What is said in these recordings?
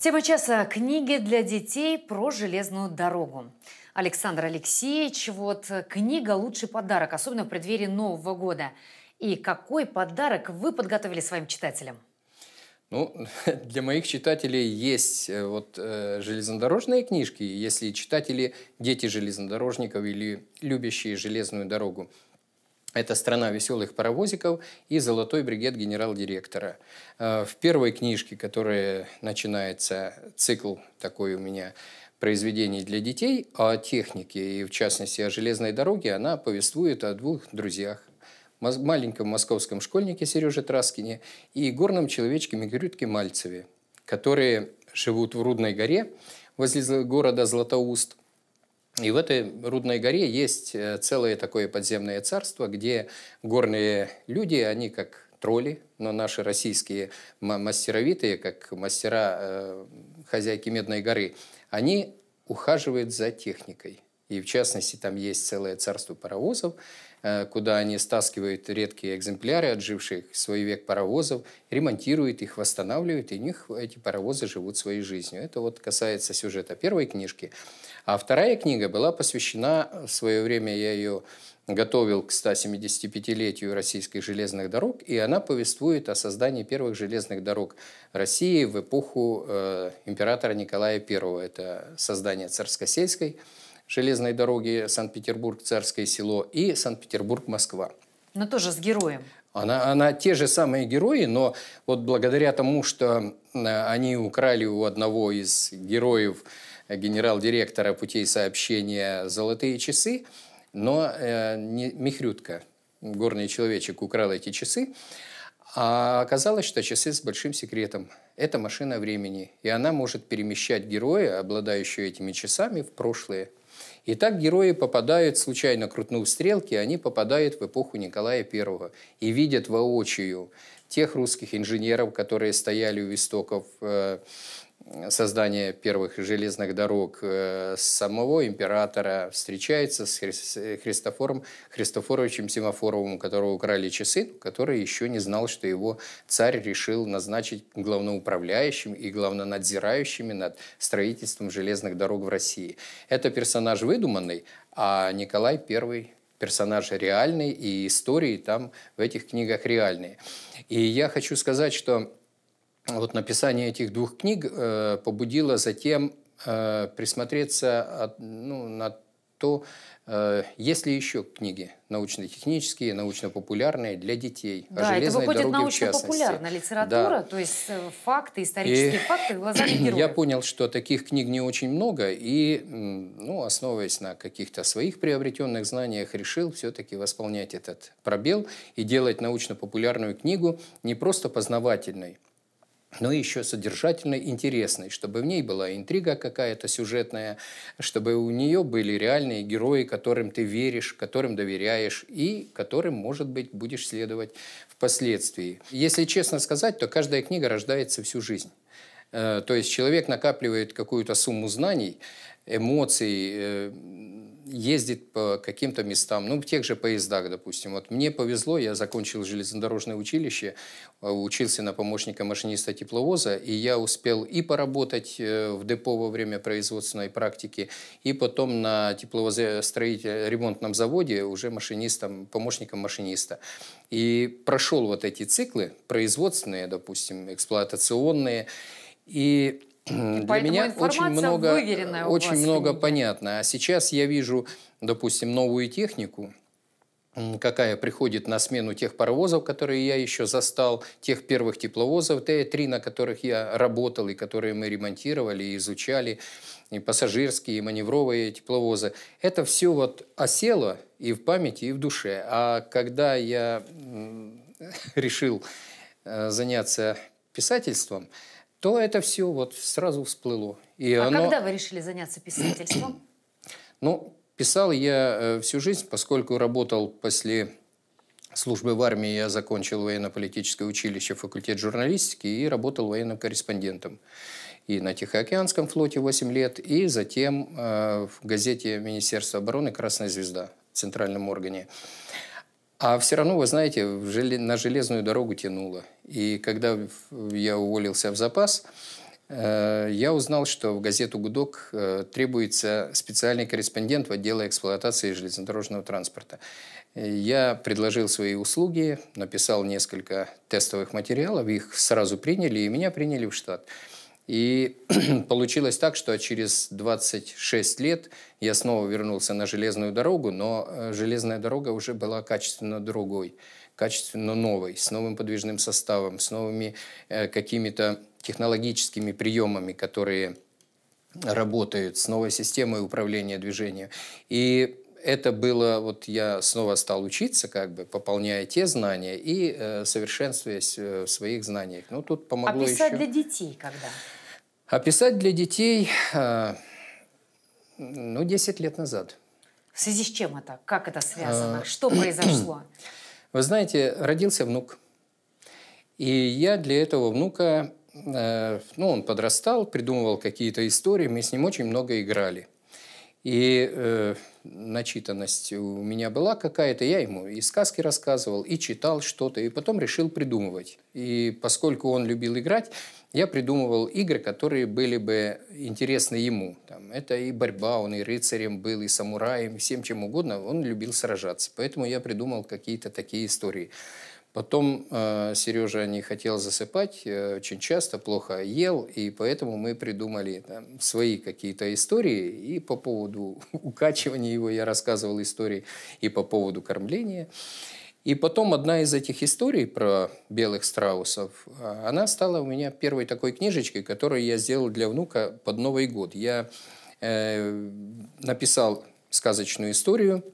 Тема часа – книги для детей про железную дорогу. Александр Алексеевич, вот э, книга – лучший подарок, особенно в преддверии Нового года. И какой подарок вы подготовили своим читателям? Ну, для моих читателей есть э, вот э, железнодорожные книжки, если читатели – дети железнодорожников или любящие железную дорогу – это «Страна веселых паровозиков» и «Золотой бригет генерал-директора». Э, в первой книжке, которая начинается, цикл такой у меня произведений для детей, о технике и, в частности, о железной дороге, она повествует о двух друзьях маленьком московском школьнике Сереже Траскине и горном человечке Мигрютке Мальцеве, которые живут в Рудной горе возле города Златоуст – и в этой Рудной горе есть э, целое такое подземное царство, где горные люди, они как тролли, но наши российские мастеровитые, как мастера э, хозяйки Медной горы, они ухаживают за техникой – и в частности, там есть целое царство паровозов, э, куда они стаскивают редкие экземпляры отживших свой век паровозов, ремонтируют их, восстанавливают, и у них эти паровозы живут своей жизнью. Это вот касается сюжета первой книжки. А вторая книга была посвящена, в свое время я ее готовил к 175-летию российских железных дорог, и она повествует о создании первых железных дорог России в эпоху э, императора Николая I. Это создание Царскосельской сельской железной дороги Санкт-Петербург-Царское село и Санкт-Петербург-Москва. Но ну, тоже с героем. Она, она те же самые герои, но вот благодаря тому, что э, они украли у одного из героев э, генерал-директора путей сообщения «Золотые часы», но э, не, Михрютка, горный человечек, украл эти часы, а оказалось, что часы с большим секретом – это машина времени, и она может перемещать героя, обладающего этими часами, в прошлое. И так герои попадают, случайно крутнув стрелки, они попадают в эпоху Николая I и видят воочию тех русских инженеров, которые стояли у истоков э, создание первых железных дорог э, самого императора встречается с Христофором Христофоровичем Симофоровым, которого украли часы, который еще не знал, что его царь решил назначить главноуправляющим и главнонадзирающими над строительством железных дорог в России. Это персонаж выдуманный, а Николай I персонаж реальный, и истории там в этих книгах реальные. И я хочу сказать, что вот написание этих двух книг э, побудило затем э, присмотреться ну, на то, э, есть ли еще книги научно-технические, научно-популярные для детей да, о железной это дороге в частности. научно-популярная литература, да. то есть факты, исторические и факты глазами героев. Я понял, что таких книг не очень много, и, ну, основываясь на каких-то своих приобретенных знаниях, решил все-таки восполнять этот пробел и делать научно-популярную книгу не просто познавательной, но еще содержательной, интересной, чтобы в ней была интрига какая-то сюжетная, чтобы у нее были реальные герои, которым ты веришь, которым доверяешь и которым, может быть, будешь следовать впоследствии. Если честно сказать, то каждая книга рождается всю жизнь. Э, то есть человек накапливает какую-то сумму знаний, эмоций, э, ездит по каким-то местам, ну, в тех же поездах, допустим. Вот мне повезло, я закончил железнодорожное училище, э, учился на помощника машиниста тепловоза, и я успел и поработать э, в депо во время производственной практики, и потом на тепловозостроитель ремонтном заводе уже машинистом, помощником машиниста. И прошел вот эти циклы, производственные, допустим, эксплуатационные, и и для меня очень много, очень много понятно. А сейчас я вижу, допустим, новую технику, какая приходит на смену тех паровозов, которые я еще застал, тех первых тепловозов Т-3, на которых я работал и которые мы ремонтировали и изучали, и пассажирские, и маневровые тепловозы. Это все вот осело и в памяти, и в душе. А когда я решил э, заняться писательством, то это все вот сразу всплыло. И а оно... когда вы решили заняться писательством? ну, писал я э, всю жизнь, поскольку работал после службы в армии, я закончил военно-политическое училище, факультет журналистики и работал военным корреспондентом. И на Тихоокеанском флоте 8 лет, и затем э, в газете Министерства обороны «Красная звезда» в центральном органе. А все равно, вы знаете, на железную дорогу тянуло. И когда я уволился в запас, э, я узнал, что в газету «Гудок» э, требуется специальный корреспондент в отделе эксплуатации железнодорожного транспорта. Я предложил свои услуги, написал несколько тестовых материалов, их сразу приняли, и меня приняли в штат. И получилось так, что через 26 лет я снова вернулся на железную дорогу, но э, железная дорога уже была качественно другой, качественно новой, с новым подвижным составом, с новыми э, какими-то технологическими приемами, которые работают, с новой системой управления движением. И это было, вот я снова стал учиться, как бы пополняя те знания и э, совершенствуясь э, в своих знаниях. Ну, тут помогло Описать еще... для детей когда? Описать а для детей, а, ну, 10 лет назад. В связи с чем это? Как это связано? А, Что произошло? Вы знаете, родился внук. И я для этого внука, э, ну, он подрастал, придумывал какие-то истории, мы с ним очень много играли. И э, начитанность у меня была какая-то, я ему и сказки рассказывал, и читал что-то, и потом решил придумывать. И поскольку он любил играть, я придумывал игры, которые были бы интересны ему. Там, это и борьба, он и рыцарем был, и самураем, и всем чем угодно. Он любил сражаться. Поэтому я придумал какие-то такие истории. Потом э, Сережа не хотел засыпать, э, очень часто плохо ел, и поэтому мы придумали там, свои какие-то истории. И по поводу укачивания его я рассказывал истории, и по поводу кормления. И потом одна из этих историй про белых страусов, а, она стала у меня первой такой книжечкой, которую я сделал для внука под Новый год. Я э, написал сказочную историю,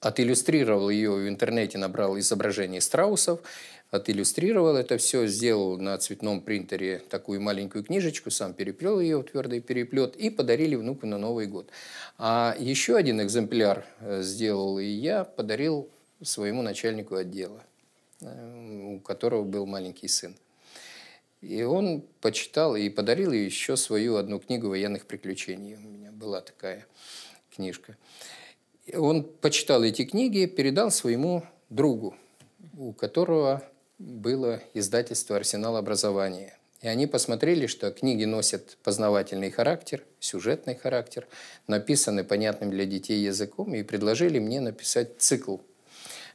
отиллюстрировал ее в интернете, набрал изображение страусов, отиллюстрировал это все, сделал на цветном принтере такую маленькую книжечку, сам переплел ее в твердый переплет и подарили внуку на Новый год. А еще один экземпляр э, сделал и я, подарил своему начальнику отдела, э, у которого был маленький сын. И он почитал и подарил еще свою одну книгу военных приключений. У меня была такая книжка. Он почитал эти книги, передал своему другу, у которого было издательство «Арсенал образования». И они посмотрели, что книги носят познавательный характер, сюжетный характер, написаны понятным для детей языком, и предложили мне написать цикл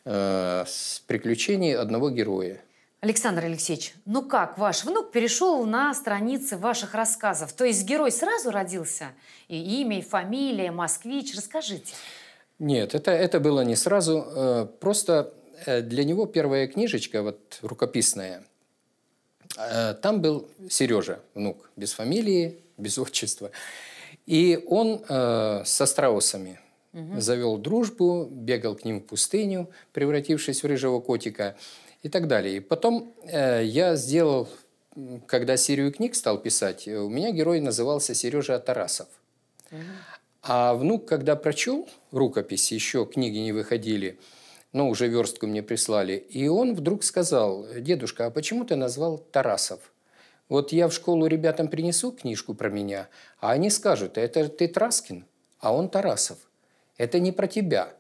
Э, с приключений одного героя. Александр Алексеевич, ну как ваш внук перешел на страницы ваших рассказов? То есть герой сразу родился? И имя, и фамилия, москвич? Расскажите. Нет, это, это было не сразу. Э, просто э, для него первая книжечка, вот рукописная, там был Сережа, внук, без фамилии, без отчества. И он э, со страусами – угу. завел дружбу, бегал к ним в пустыню, превратившись в рыжего котика и так далее. И потом э, я сделал, когда серию книг стал писать, э, у меня герой назывался Сережа Тарасов. Угу. А внук, когда прочел рукопись, еще книги не выходили, но уже верстку мне прислали, и он вдруг сказал, дедушка, а почему ты назвал Тарасов? Вот я в школу ребятам принесу книжку про меня, а они скажут, это ты Траскин, а он Тарасов. Это не про тебя.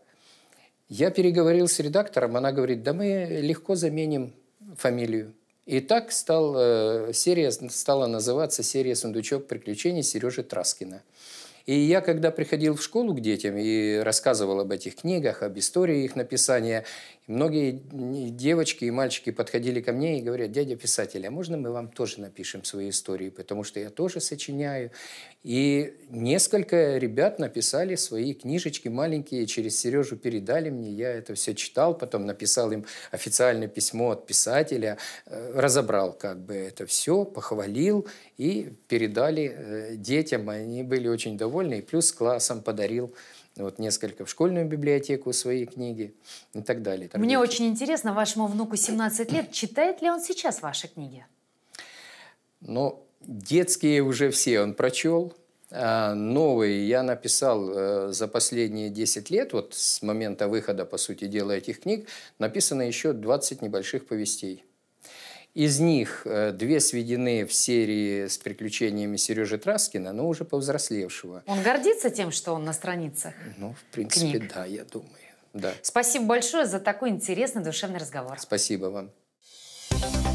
Я переговорил с редактором, она говорит, да мы легко заменим фамилию. И так стал, э, серия стала называться «Серия сундучок приключений Сережи Траскина». И я, когда приходил в школу к детям и рассказывал об этих книгах, об истории их написания, многие девочки и мальчики подходили ко мне и говорят, дядя писатель, а можно мы вам тоже напишем свои истории, потому что я тоже сочиняю. И несколько ребят написали свои книжечки маленькие, через Сережу передали мне, я это все читал, потом написал им официальное письмо от писателя, э, разобрал как бы это все, похвалил и передали э, детям, они были очень довольны довольны, и плюс классом подарил вот несколько в школьную библиотеку свои книги и так далее. Там Мне очень интересно, вашему внуку 17 лет, читает ли он сейчас ваши книги? Ну, детские уже все он прочел, а новые я написал э, за последние 10 лет, вот с момента выхода, по сути дела, этих книг, написано еще 20 небольших повестей. Из них э, две сведены в серии с приключениями Сережи Траскина, но уже повзрослевшего. Он гордится тем, что он на страницах? Ну, в принципе, книг. да, я думаю. Да. Спасибо большое за такой интересный душевный разговор. Спасибо вам.